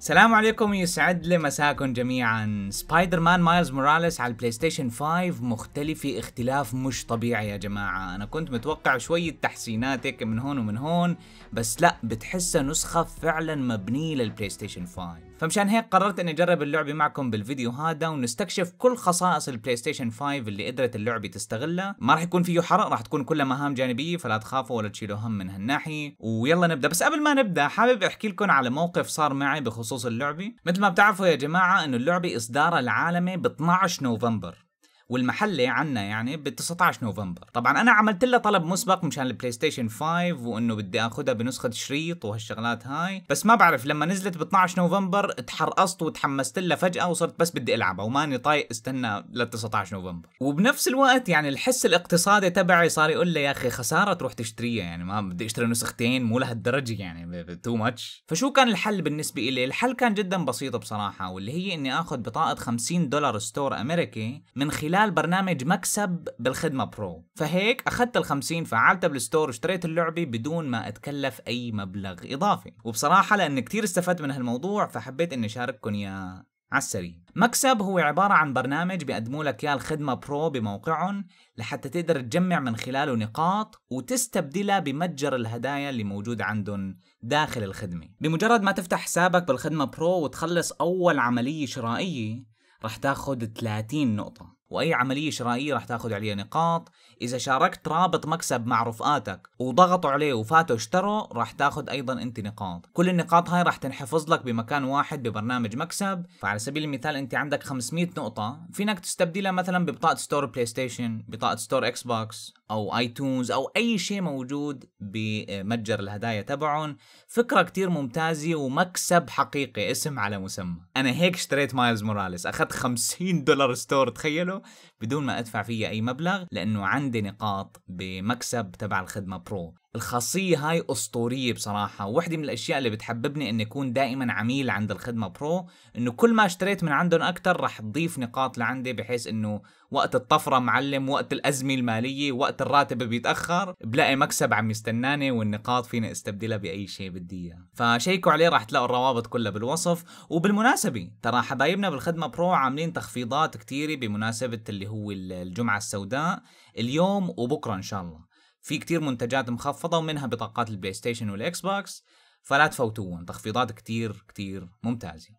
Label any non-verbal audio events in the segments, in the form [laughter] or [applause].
السلام عليكم يسعد لي مساكم جميعا سبايدر مان مايلز موراليس على البلاي ستيشن 5 مختلف اختلاف مش طبيعي يا جماعة انا كنت متوقع شوية تحسينات هيك من هون ومن هون بس لا بتحسها نسخة فعلا مبنية للبلاي ستيشن 5 فمشان هيك قررت اني اجرب اللعبه معكم بالفيديو هذا ونستكشف كل خصائص البلاي ستيشن 5 اللي قدرت اللعبه تستغلها ما راح يكون فيه حرق راح تكون كلها مهام جانبيه فلا تخافوا ولا تشيلوا هم من هالناحيه ويلا نبدا بس قبل ما نبدا حابب احكي لكم على موقف صار معي بخصوص اللعبه مثل ما بتعرفوا يا جماعه انه اللعبه اصدارها العالمي ب 12 نوفمبر والمحلة عنا يعني ب 19 نوفمبر طبعا انا عملت لها طلب مسبق مشان البلاي ستيشن 5 وانه بدي اخذها بنسخة شريط وهالشغلات هاي بس ما بعرف لما نزلت ب 12 نوفمبر تحرقصت وتحمست لها فجأة وصرت بس بدي العبها وماني طايق استنى لل 19 نوفمبر وبنفس الوقت يعني الحس الاقتصادي تبعي صار يقول لي يا اخي خسارة تروح تشتريها يعني ما بدي اشتري نسختين مو لهالدرجة يعني تو ماتش فشو كان الحل بالنسبة لي الحل كان جدا بسيط بصراحة واللي هي اني اخذ بطاقة 50 دولار ستور امريكي من خلال خلال برنامج مكسب بالخدمة برو فهيك أخذت الخمسين فعلتها بالستور واشتريت اللعبة بدون ما أتكلف أي مبلغ إضافي وبصراحة لأن كتير استفدت من هالموضوع فحبيت أني أشارككم إياه على السريع مكسب هو عبارة عن برنامج بيقدموا لك إياه الخدمة برو بموقعهم لحتى تقدر تجمع من خلاله نقاط وتستبدلها بمتجر الهدايا اللي موجود عندهم داخل الخدمة بمجرد ما تفتح حسابك بالخدمة برو وتخلص أول عملية شرائية رح تاخد 30 نقطة واي عمليه شرائيه راح تاخذ عليها نقاط اذا شاركت رابط مكسب مع رفقاتك وضغطوا عليه وفاتوا اشتروا راح تاخذ ايضا انت نقاط كل النقاط هاي راح تنحفظ لك بمكان واحد ببرنامج مكسب فعلى سبيل المثال انت عندك 500 نقطه فينك تستبدلها مثلا ببطاقه ستور بلاي ستيشن بطاقه ستور اكس بوكس او ايتونز او اي شيء موجود بمتجر الهدايا تبعهم فكره كتير ممتازه ومكسب حقيقي اسم على مسمى انا هيك اشتريت مايلز موراليس اخذت 50 دولار ستور تخيلوا بدون ما ادفع فيها اي مبلغ لانه عندي نقاط بمكسب تبع الخدمه برو الخاصية هاي أسطورية بصراحة وحدة من الأشياء اللي بتحببني أن يكون دائما عميل عند الخدمة برو أنه كل ما اشتريت من عندهم أكثر رح تضيف نقاط لعندي بحيث أنه وقت الطفرة معلم وقت الأزمة المالية وقت الراتب بيتأخر بلاقي مكسب عم يستناني والنقاط فيني استبدلها بأي شيء بدي إياه فشيكوا عليه رح تلاقوا الروابط كلها بالوصف وبالمناسبة ترى حبايبنا بالخدمة برو عاملين تخفيضات كتيرة بمناسبة اللي هو الجمعة السوداء اليوم وبكرة إن شاء الله في كتير منتجات مخفضة ومنها بطاقات البلاي ستيشن والإكس بوكس فلا تفوتون تخفيضات كتير كتير ممتازة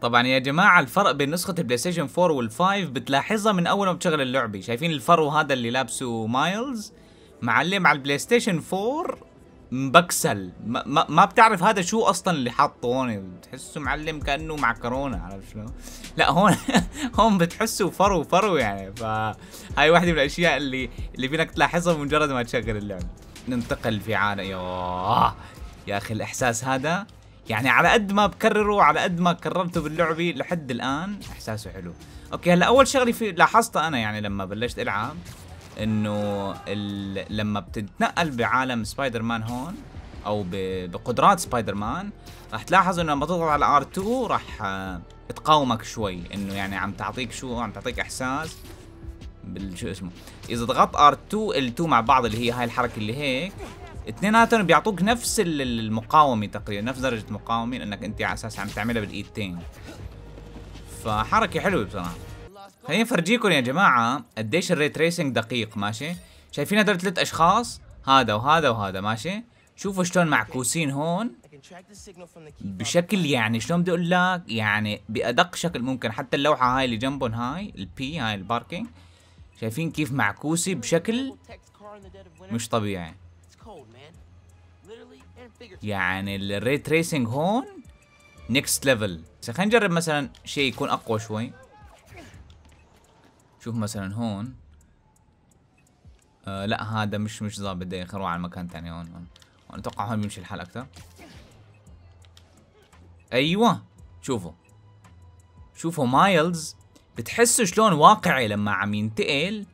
طبعا يا جماعة الفرق بين نسخة البلاي ستيشن 4 وال5 بتلاحظها من أول ما بتشغل اللعبة شايفين الفرو هذا اللي لابسه مايلز معلم على البلاي ستيشن 4 مبكسل ما, ما, ما بتعرف هذا شو اصلا اللي حاطه هون بتحسه معلم كانه معكرونه عرفت شلون؟ لا هون [laughs] هون بتحسه فرو فرو يعني فهاي واحده من الاشياء اللي اللي فينك تلاحظها بمجرد ما تشغل اللعبه ننتقل في عالم يا يا اخي الاحساس هذا يعني على قد ما بكرره على قد ما كررته باللعبه لحد الان احساسه حلو اوكي هلا اول شغله في لاحظتها انا يعني لما بلشت العب انه لما بتتنقل بعالم سبايدر مان هون او بقدرات سبايدر مان راح تلاحظ انه لما تضغط على ار 2 راح آه، تقاومك شوي انه يعني عم تعطيك شو عم تعطيك احساس بالشو اسمه اذا ضغطت ار 2 ال2 مع بعض اللي هي هاي الحركه اللي هيك اثنيناتهم بيعطوك نفس المقاومه تقريبا نفس درجه المقاومه لانك انت على اساس عم تعملها بالايدتين فحركه حلوه بصراحه خليني افرجيكم يا جماعه قديش الري تريسنج دقيق ماشي شايفين هدول ثلاث اشخاص هذا وهذا وهذا ماشي شوفوا شلون معكوسين هون بشكل يعني شلون بدي اقول لك يعني بادق شكل ممكن حتى اللوحه هاي اللي جنبهم هاي البي هاي الباركينج شايفين كيف معكوسه بشكل مش طبيعي يعني الري تريسنج هون نيكست ليفل خلينا نجرب مثلا شيء يكون اقوى شوي شوف مثلا هون آه لا هذا مش مش ظابط دقيقة خلينا على مكان ثاني هون هون اتوقع هون بيمشي الحال اكثر ايوه شوفوا شوفوا مايلز بتحسه شلون واقعي لما عم ينتقل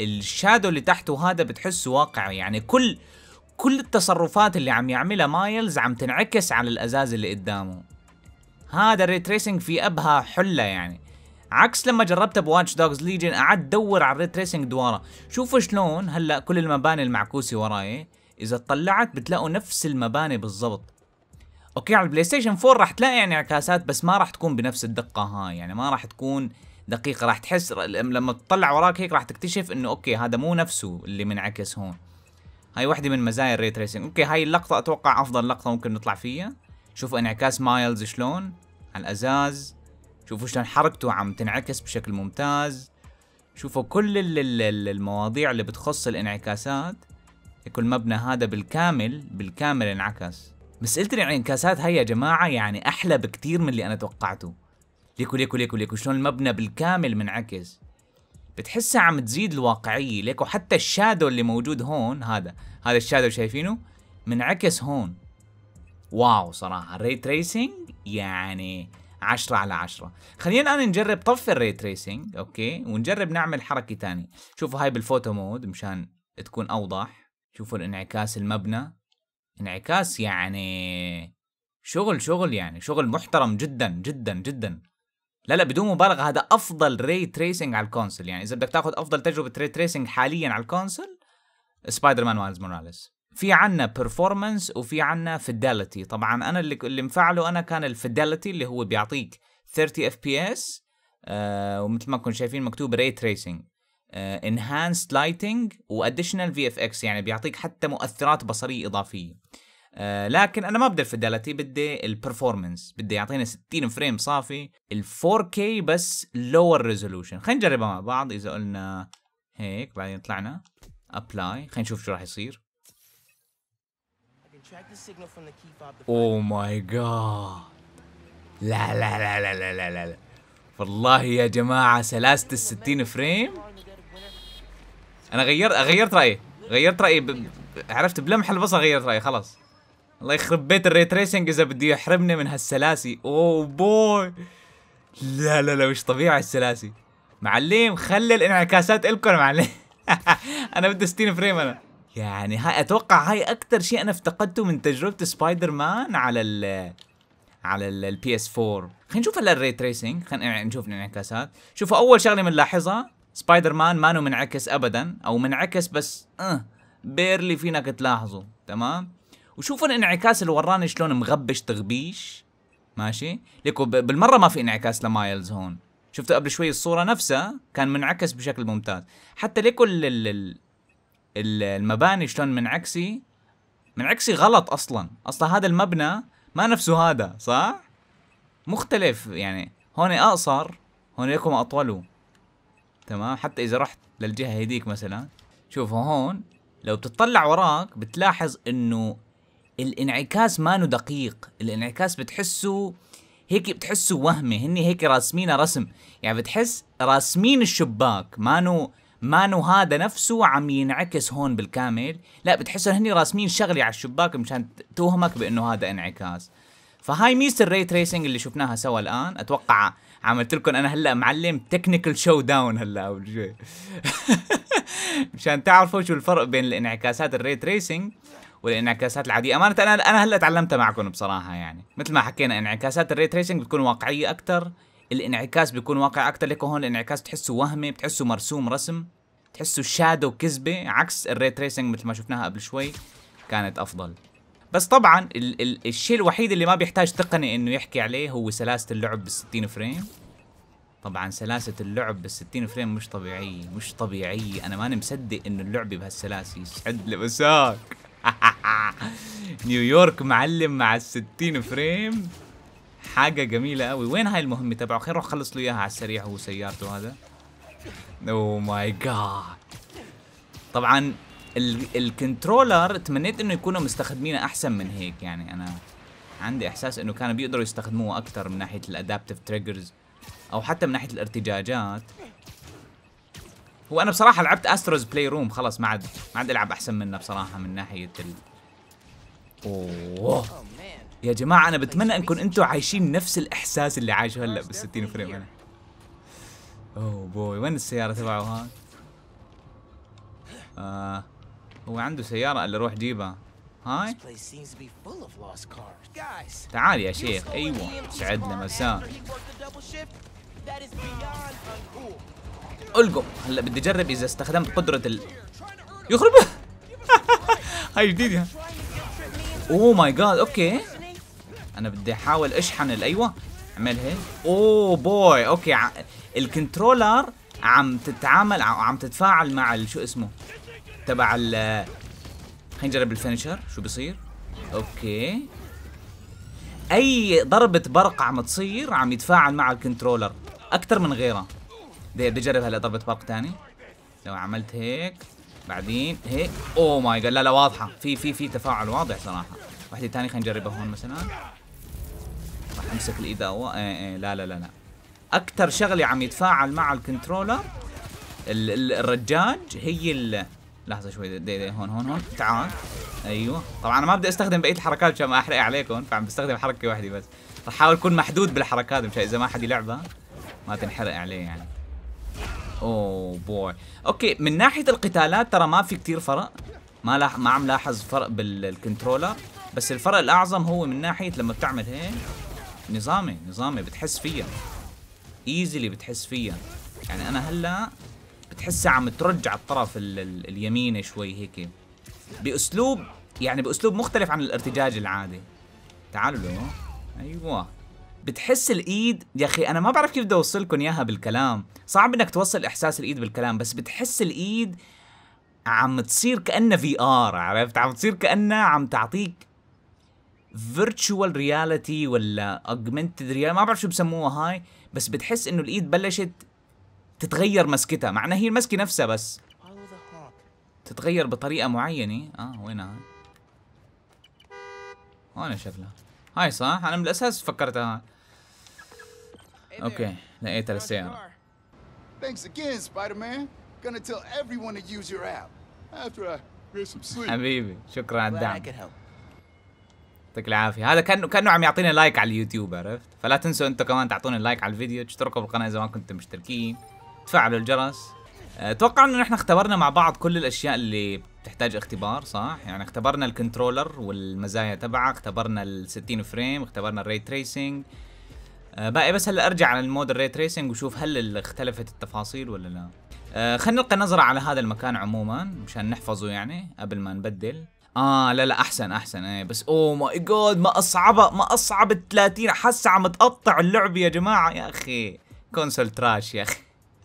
الشادو اللي تحته هذا بتحسه واقعي يعني كل كل التصرفات اللي عم يعملها مايلز عم تنعكس على الازاز اللي قدامه هذا الريتريسنج في ابهى حله يعني عكس لما جربتها بواتش دوجز ليجن قعدت دور على الريت ريسنج دواره شوفوا شلون هلا كل المباني المعكوسه وراي اذا طلعت بتلاقوا نفس المباني بالضبط اوكي على البلاي ستيشن 4 راح تلاقي يعني انعكاسات بس ما راح تكون بنفس الدقه هاي يعني ما راح تكون دقيقه راح تحس لما تطلع وراك هيك راح تكتشف انه اوكي هذا مو نفسه اللي منعكس هون هاي وحده من مزايا الري تريسنج اوكي هاي اللقطه اتوقع افضل لقطه ممكن نطلع فيها شوفوا انعكاس مايلز شلون على الازاز شوفوا شلون حركته عم تنعكس بشكل ممتاز شوفوا كل المواضيع اللي بتخص الانعكاسات كل مبنى هذا بالكامل بالكامل انعكس بس قلت الانعكاسات هاي يا جماعة يعني أحلى بكتير من اللي أنا توقعته ليكو ليكو ليكو ليكو شلون المبنى بالكامل منعكس بتحسها عم تزيد الواقعية ليكو حتى الشادو اللي موجود هون هذا هذا الشادو شايفينه منعكس هون واو صراحة الري تريسينج يعني 10 على 10 خلينا الان نجرب طفي الري تريسينج اوكي ونجرب نعمل حركه ثانيه شوفوا هاي بالفوتو مود مشان تكون اوضح شوفوا الانعكاس المبنى انعكاس يعني شغل شغل يعني شغل محترم جدا جدا جدا لا لا بدون مبالغه هذا افضل ري تريسينج على الكونسل يعني اذا بدك تاخذ افضل تجربه ري تريسينج حاليا على الكونسل سبايدر مان وايلز موراليس في عنا بيرفورمانس وفي عنا فيداليتي طبعا انا اللي اللي مفعله انا كان الفيداليتي اللي هو بيعطيك 30 اف بي اس ومثل ما كنتم شايفين مكتوب ري تريسنج انهانسد لايتنج واديشنال في اف اكس يعني بيعطيك حتى مؤثرات بصريه اضافيه آه لكن انا ما بدي الفيداليتي بدي البرفورمانس بدي يعطينا 60 فريم صافي ال 4K بس لوور ريزولوشن خلينا نجربها مع بعض اذا قلنا هيك بعدين طلعنا ابلاي خلينا نشوف شو راح يصير اوه ماي جاد لا لا لا لا لا لا لا والله يا جماعة سلاسة 60 فريم أنا غيرت غيرت رأيي غيرت رأيي عرفت بلمح البصر غيرت رأيي خلاص الله يخرب بيت الري تريسنج إذا بده يحرمني من هالسلاسي أوه oh بوي لا لا لا مش طبيعي السلاسي معلم خلي الانعكاسات إلكم معلم [laughs] أنا بدي 60 فريم أنا يعني هاي اتوقع هاي اكثر شيء انا افتقدته من تجربه سبايدر مان على ال على البي اس 4 خلينا نشوف هلا الري تريسنج خلينا نشوف الانعكاسات شوفوا اول شغله بنلاحظها سبايدر مان مانو منعكس ابدا او منعكس بس اه بيرلي فينك تلاحظه تمام وشوفوا الانعكاس اللي وراني شلون مغبش تغبيش ماشي ليكو بالمره ما في انعكاس لمايلز هون شفتوا قبل شوي الصوره نفسها كان منعكس بشكل ممتاز حتى ليكو المباني شلون منعكسي منعكسي غلط اصلا اصلا هذا المبنى ما نفسه هذا صح مختلف يعني هون اقصر هون لكم اطولوا تمام حتى اذا رحت للجهه هديك مثلا شوف هون لو بتطلع وراك بتلاحظ انه الانعكاس ما دقيق الانعكاس بتحسه هيك بتحسه وهمي هني هيك راسمينه رسم يعني بتحس راسمين الشباك مانو مانو هذا نفسه عم ينعكس هون بالكامل لا بتحس هني راسمين شغله على الشباك مشان توهمك بانه هذا انعكاس فهاي ميزه الري تريسنج اللي شفناها سوا الان اتوقع عملت لكم انا هلا معلم تكنيكال شو داون هلا اول شوي [laughs] مشان تعرفوا شو الفرق بين الانعكاسات الري تريسنج والانعكاسات العاديه امانه انا انا هلا تعلمتها معكم بصراحه يعني مثل ما حكينا انعكاسات الري تريسنج بتكون واقعيه اكثر الانعكاس بيكون واقع اكثر لكن هون الانعكاس تحسه وهمي بتحسه مرسوم رسم تحسه شادو كذبه عكس الري تريسنج مثل ما شفناها قبل شوي كانت افضل بس طبعا ال ال الشيء الوحيد اللي ما بيحتاج تقني انه يحكي عليه هو سلاسه اللعب بال60 فريم طبعا سلاسه اللعب بال60 فريم مش طبيعيه مش طبيعيه انا ماني مصدق انه اللعبه بهالسلاسه يسعد لبساك [laughs] نيويورك معلم مع ال60 فريم حاجة جميلة قوي وين هاي المهمة تبعه خير روح خلص له اياها على السريع هو سيارته هذا او ماي جاد طبعا الكنترولر تمنيت انه يكونوا مستخدمينه احسن من هيك يعني انا عندي احساس انه كانوا بيقدروا يستخدموه اكثر من ناحيه الادابتف تريجرز او حتى من ناحيه الارتجاجات هو انا بصراحه لعبت استروز بلاي روم خلص ما عاد ما عاد العب احسن منه بصراحه من ناحيه ال اوه oh. يا جماعة أنا بتمنى طيب، أنكم أنتم عايشين نفس الإحساس اللي عايشه هلا بال 60 فريم أنا أوه بوي وين السيارة تبعه هون؟ آه هو عنده سيارة قال روح جيبها هاي تعال يا شيخ أيوة لنا مساء ألقم هلا بدي أجرب إذا استخدمت قدرة ال يخرب [laughs] هاي جديدة اوه ماي جاد اوكي انا بدي احاول اشحن الايوه اعمل هيك اوه بوي اوكي ع... الكنترولر عم تتعامل عم تتفاعل مع شو اسمه تبع ال خلينا نجرب الفينشر شو بصير اوكي اي ضربة برق عم تصير عم يتفاعل مع الكنترولر اكثر من غيره بدي اجرب هلا ضربة برق ثاني لو عملت هيك بعدين هيك اوه ماي جاد لا لا واضحة في في في تفاعل واضح صراحة وحدة ثانية خلينا نجربها هون مثلا راح امسك و... ايه ايه لا لا لا لا اكثر شغله عم يتفاعل مع الكنترولر الرجاج هي ال لحظه شوي دي دي هون هون هون تعال ايوه طبعا انا ما بدي استخدم بقيه الحركات عشان ما احرق عليكم فعم بستخدم حركه واحده بس رح احاول اكون محدود بالحركات مشان اذا ما حد يلعبها ما تنحرق عليه يعني اوه بوي اوكي من ناحيه القتالات ترى ما في كثير فرق ما لاح ما عم لاحظ فرق بالكنترولر بس الفرق الاعظم هو من ناحيه لما بتعمل هيك نظامي نظامي بتحس فيا ايزلي بتحس فيا يعني انا هلا بتحسها عم ترجع الطرف ال ال اليميني شوي هيك باسلوب يعني باسلوب مختلف عن الارتجاج العادي تعالوا له ايوه بتحس الايد يا اخي انا ما بعرف كيف بدي اوصلكم اياها بالكلام صعب انك توصل احساس الايد بالكلام بس بتحس الايد عم تصير كانها في ار عرفت عم تصير كانها عم تعطيك فيرتشوال رياليتي ولا اوجمنتد ريال ما بعرف شو بسموها هاي بس بتحس انه الايد بلشت تتغير مسكتها مع هي المسكه نفسها بس تتغير بطريقه معينه اه وينها هون شكلها هاي صح انا من الاساس فكرتها اوكي لقيتها للسياره Thanks again, Spider-Man. Gonna tell everyone to use your app. After I get some sleep. حبيبي شكرا على الدعم. يعطيك العافيه هذا كانه كانه عم يعطينا لايك على اليوتيوب عرفت فلا تنسوا انتم كمان تعطونا لايك على الفيديو تشتركوا بالقناه اذا ما كنتم مشتركين تفعلوا الجرس اتوقع آه، انه نحن اختبرنا مع بعض كل الاشياء اللي بتحتاج اختبار صح يعني اختبرنا الكنترولر والمزايا تبعه اختبرنا ال 60 فريم اختبرنا الري تريسنج آه، باقي بس هلا ارجع على المود الري تريسنج وشوف هل اختلفت التفاصيل ولا لا آه، خلينا نلقي نظره على هذا المكان عموما مشان نحفظه يعني قبل ما نبدل اه لا لا احسن احسن ايه بس اوه ماي جاد ما اصعبها ما اصعب ال 30 حاسه عم تقطع اللعبه يا جماعه يا اخي كونسول تراش يا اخي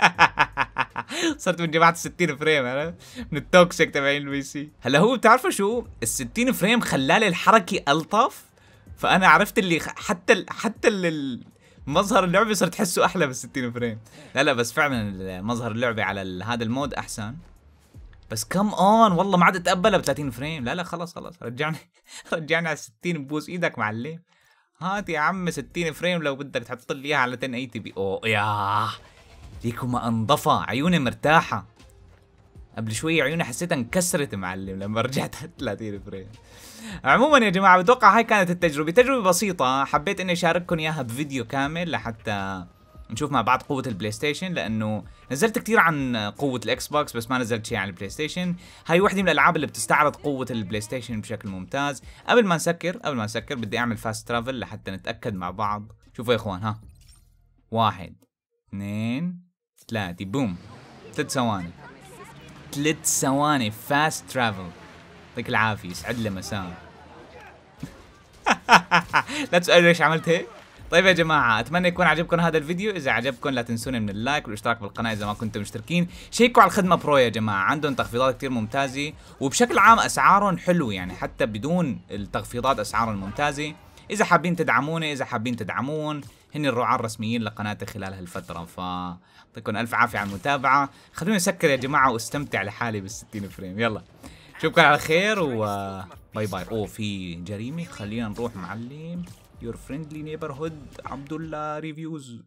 [laughs] صرت من جماعه ال 60 فريم عرفت من التوكسيك تبعين البي سي هلا هو بتعرفوا شو ال 60 فريم خلالي الحركه الطف فانا عرفت اللي حتى الـ حتى الـ مظهر اللعبه صرت تحسه احلى بال 60 فريم لا لا بس فعلا مظهر اللعبه على هذا المود احسن بس كم اون والله ما عاد اتقبلها ب 30 فريم لا لا خلاص خلاص رجعني [laughs] رجعني على 60 بوس ايدك معلم هات يا عم 60 فريم لو بدك تحط لي اياها على 1080 بي او ياه ما انضفى عيوني مرتاحة قبل شوي عيوني حسيتها انكسرت معلم لما رجعت 30 فريم عموما يا جماعة بتوقع هاي كانت التجربة تجربة بسيطة حبيت اني اشارككم اياها بفيديو كامل لحتى نشوف مع بعض قوة البلاي ستيشن لأنه نزلت كثير عن قوة الإكس بوكس بس ما نزلت شيء عن البلاي ستيشن هاي وحده من الألعاب اللي بتستعرض قوة البلاي ستيشن بشكل ممتاز قبل ما نسكر قبل ما نسكر بدي أعمل فاست ترافل لحتى نتأكد مع بعض شوفوا يا إخوان ها واحد اثنين ثلاثة بوم ثلاث ثواني ثلاث ثواني فاست ترافل يعطيك العافية يسعد لي مساك [laughs] لا تسألوا ليش عملت هيك طيب يا جماعه اتمنى يكون عجبكم هذا الفيديو اذا عجبكم لا تنسون من اللايك والاشتراك بالقناه اذا ما كنتم مشتركين شيكوا على الخدمه برو يا جماعه عندهم تخفيضات كثير ممتازه وبشكل عام اسعارهم حلوه يعني حتى بدون التخفيضات اسعارهم ممتازه اذا حابين تدعموني اذا حابين تدعمون هن الرعاة الرسميين لقناتي خلال هالفترة ف يعطيكم ألف عافية على المتابعة خلوني أسكر يا جماعة واستمتع لحالي بال 60 فريم يلا نشوفكم على خير و باي باي أوه في جريمة خلينا نروح معلم your friendly neighborhood Abdullah reviews